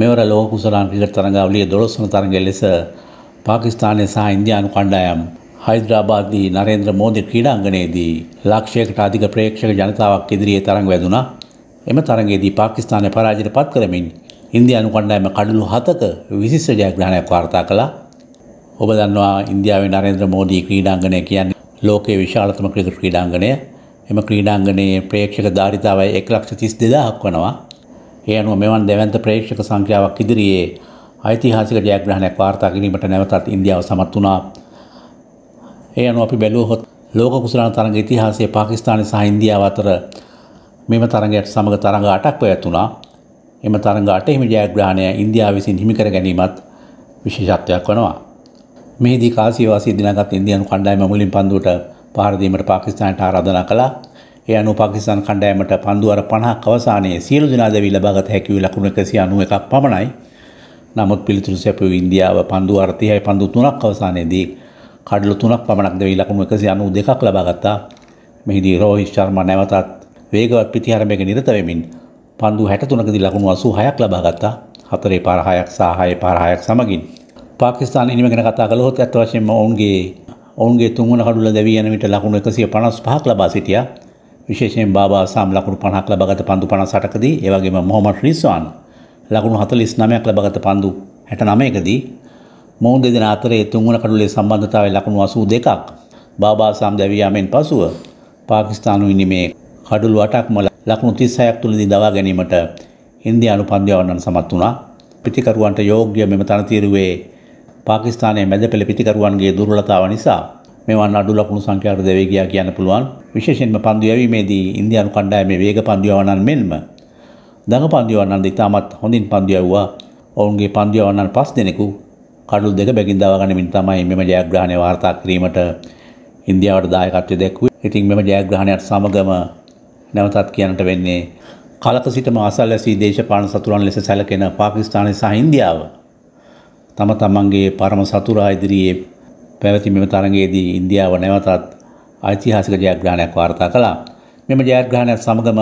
මෙවර ලෝක කුසලාන් ක්‍රිකට් තරඟාවලියේ 12 වන තරඟය ලෙස පාකිස්තානය සහ ඉන්දියානු කණ්ඩායම් හයිද්‍රාබාද්දී නරේන්ද්‍ර මෝදි ක්‍රීඩාංගණයේදී ලක්ෂයකට අධික ප්‍රේක්ෂක ජනතාවක් ඉදිරියේ තරඟ වැදුණා. එම තරඟයේදී පාකිස්තානය පරාජයට පත් කරමින් ඉන්දියානු කණ්ඩායම කඩලු 7ක විශිෂ්ට ජයග්‍රහණයක් වාර්තා කළා. ඔබ දන්නවා ඉන්දියාවේ නරේන්ද්‍ර මෝදි ක්‍රීඩාංගණය කියන්නේ ලෝකයේ විශාලතම ක්‍රිකට් ක්‍රීඩාංගණය. එම ක්‍රීඩාංගණයේ ප්‍රේක්ෂක ධාරිතාවය 1,32,000ක් වනවා. ඒ අනුව මෙවන් දැවන්ත ප්‍රේක්ෂක සංඛ්‍යාවක් ඉදිරියේ ඓතිහාසික ජයග්‍රහණයක් වාර්තා කිරීමට නැවතත් ඉන්දියාව සමත් වුණා. ඒ අනුව අපි බැලුවහොත් ලෝක කුසලාන තරඟ ඉතිහාසයේ පාකිස්තානය සහ ඉන්දියාව අතර මෙම තරඟයට සමග තරඟ අටක් පැවැත්වුණා. එම තරඟ අටෙහිම ජයග්‍රහණය ඉන්දියාව විසින් හිමිකර ගැනීමත් විශේෂත්වයක් වනවා. මේදී කාසිවාසී දිනගත් ඉන්දියන් කණ්ඩායම මුලින් පන්දුවට පාරදීමට පාකිස්ානයට ආරාධනා කළා ඒ අනුව පාකිස්තාන් කණ්ඩායමට පන්දු අර 50ක් අවසානයේ සියලු දෙනා දැවී ලබාගත හැකි වූ ලකුණු 191ක් පමණයි. නමුත් පිළිතුරු සැපයූ ඉන්දියාව පන්දු 30යි පන්දු 3ක් අවසානයේදී කඩලු 3ක් පමණක් දැවී ලකුණු 192ක් ලබාගත්තා. මෙහිදී රෝහිත් ශර්මා නැවතත් වේගවත් ප්‍රතිහාරමයක නිරත වෙමින් පන්දු 63කදී ලකුණු 86ක් ලබාගත්තා. හතරේ පාර 6ක් සහ 6 පාර 6ක් සමගින් පාකිස්ාන නිම ගැන කතා කළොත් ඇත්වශයෙන්ම ඔවුන්ගේ ඔවුන්ගේ තුන්වන කඩුල දැවී යන විට ලකුණු 155ක් ලබා සිටියා. විශේෂයෙන් බාබා සාම් ලකුණු 50ක් ලබාගත පන්දු 58කදී ඒ වගේම මොහමඩ් රිස්වාන් ලකුණු 49ක් ලබාගත පන්දු 69කදී මොවුන් දෙදෙනා අතරේ තුන්වන කඩුලේ සම්බන්ධතාවයේ ලකුණු 82ක් බාබා සාම් දැවියාමෙන් පසුව පාකිස්තානු ඉනිමේ කඩුළු 8ක්ම ලකුණු 36ක් තුලදී දවා ගැනීමට ඉන්දියානු පන්දියවන්නන් සමත් වුණා. පිතිකරුවන්ට යෝග්‍ය මෙම තනතිරුවේ පාකිස්තානයේ මැද පෙළ පිතිකරුවන්ගේ දුර්වලතාව නිසා මෙවන් අඩු ලකුණු සංඛ්‍යාවට දෙවේ ගියා කියන්න පුළුවන්. විශේෂයෙන්ම පන්දු යැවීමේදී ඉන්දියානු කණ්ඩායමේ වේග පන්දු යවන්නන් මෙන්ම දඟ පන්දු යවන්නන් ඉතාමත් හොඳින් පන්දු යවුවා. ඔවුන්ගේ පන්දු යවන්නන් පස් දෙනෙකු කඩුල් දෙක බැගින් දවා ගනිමින් තමයි මෙම ජයග්‍රහණය වාර්තා කිරීමට ඉන්දියාවට දායකත්වය දැක්වුවේ. ඉතින් මෙම ජයග්‍රහණයත් සමගම නැවතත් කියන්නට වෙන්නේ කලක සිටම අසල්වැසි දේශපාලන සතුරන් ලෙස සැලකෙන පාකිස්තානය සහ ඉන්දියාව තම තමන්ගේ පරම සතුරා ඉදිරියේ පැවති මෙම තරගයේදී ඉන්දියාව නැවතත් ඓතිහාසික ජයග්‍රහණයක් වාර්තා කළා. මෙම ජයග්‍රහණයත් සමගම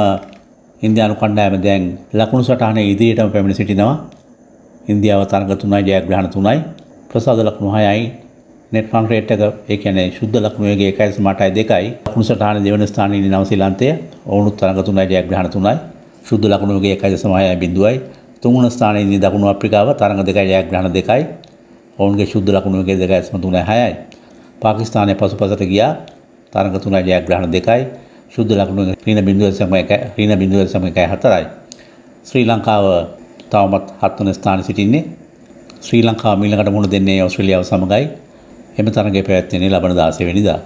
ඉන්දියානු කණ්ඩායම දැන් ලකුණු සටහනේ ඉදිරියටම පැමිණ සිටිනවා. ඉන්දියාව තරග තුනයි ජයග්‍රහණ තුනයි ප්‍රසාද ලකුණු හයයි net run rate එක ඒ කියන්නේ සුද්ධ ලකුණු වේගය 1.82යි ලකුණු සටහනේ දෙවන ස්ථානයේ ඉන්න නව ශ්‍රී ලංකය ඔවුනුත් තරග තුනයි ජයග්‍රහණ තුනයි සුද්ධ ලකුණු වේගය 1.6යි තුන්වන ස්ථානයේ ඉන්න දකුණු අප්‍රිකාව තරග දෙකයි ජයග්‍රහණ දෙකයි ඔවුන්ගේ ශුද්ධ ලකුණු එකේ දෙක ඇස්ම තුනයි හයයි. පාකිස්තානය පසුපසට ගියා තරඟ තුනයි ජයග්‍රහණ දෙකයි ශුද්ධ ලකුණු ක්‍රීන බිඳුව සම ක්‍රීන බිඳුව සම එකයි හතරයි. ශ්‍රී ලංකාව තවමත් හත්වන ස්ථාන සිටින්නේ ශ්‍රී ලංකා මීළඟට මුණ දෙන්නේ ඔස්ට්‍රේලියාව සමඟයි එම තරගේ පැවැත්වෙන්නේ ලබන දාසවෙනිදා.